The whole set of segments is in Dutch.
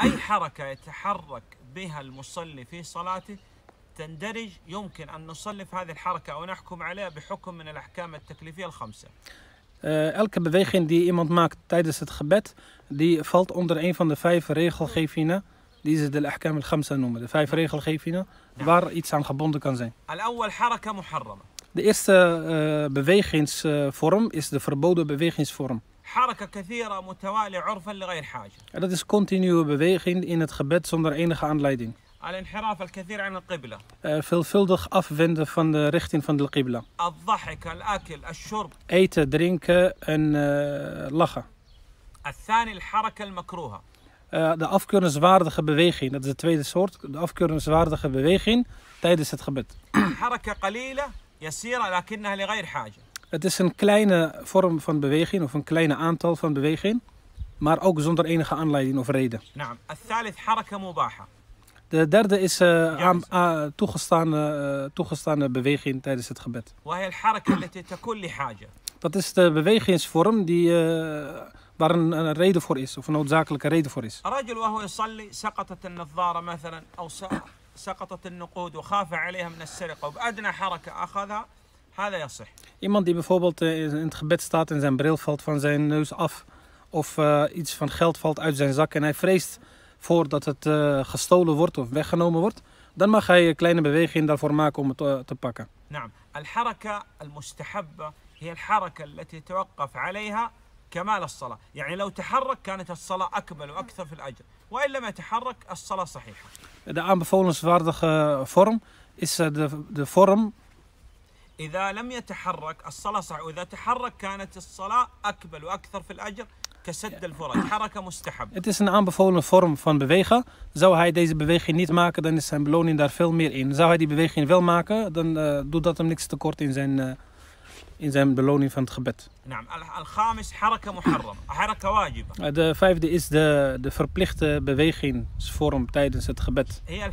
أي حركة يتحرك بها المصلي في صلاته تندرج يمكن أن نصنف هذه الحركة أو نحكم عليها بحكم من الأحكام التكليفية الخمسة. Uh, elke beweging die iemand maakt tijdens het gebed, die valt onder een van de vijf regelgevingen die ze de ahkam al-khamsa noemen. De vijf regelgevingen waar iets aan gebonden kan zijn. De eerste uh, bewegingsvorm is de verboden bewegingsvorm dat is continue beweging in het gebed zonder enige aanleiding. Eh, veelvuldig afwenden van de richting van de qibla. Eten, drinken en eh, lachen. Eh, de afkeurenswaardige beweging. Dat is de tweede soort. De afkeurenswaardige beweging tijdens het gebed. Het is een kleine vorm van beweging of een kleine aantal van beweging, maar ook zonder enige aanleiding of reden. De derde is eh, uh, dus- eh, toegestaande, beweging tijdens het gebed. Dat is de bewegingsvorm die, eh, waar een, een, reden voor is, of een noodzakelijke reden voor is. Iemand die bijvoorbeeld eh, in het gebed staat en zijn bril valt van zijn neus af. Of eh, iets van geld valt uit zijn zak en hij vreest voor dat het eh, gestolen wordt of weggenomen wordt. Dan mag hij een kleine beweging daarvoor maken om het te pakken. De aanbevolenswaardige vorm is de, de vorm إذا لم يتحرك الصلاة صح وإذا تحرك كانت الصلاة أكبل وأكثر في الأجر كسد الفرج حركة مستحب Het is een aanbevolen vorm van bewegen. Zou hij deze beweging niet maken, dan is zijn beloning daar veel meer in. Zou hij die beweging wel maken, dan uh, doet dat hem niks tekort in zijn... Uh in zijn beloning van het gebed. Eh, de vijfde is de, de verplichte bewegingsvorm tijdens het gebed. de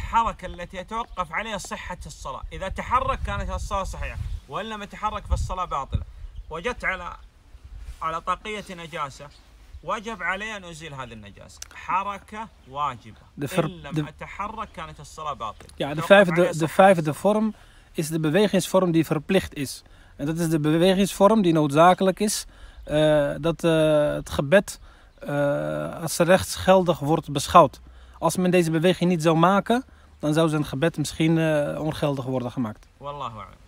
vijfde, de vijfde vorm is de bewegingsvorm die verplicht is. En dat is de bewegingsvorm die noodzakelijk is eh, dat eh, het gebed eh, als geldig wordt beschouwd. Als men deze beweging niet zou maken, dan zou zijn gebed misschien ongeldig worden gemaakt. Wallahu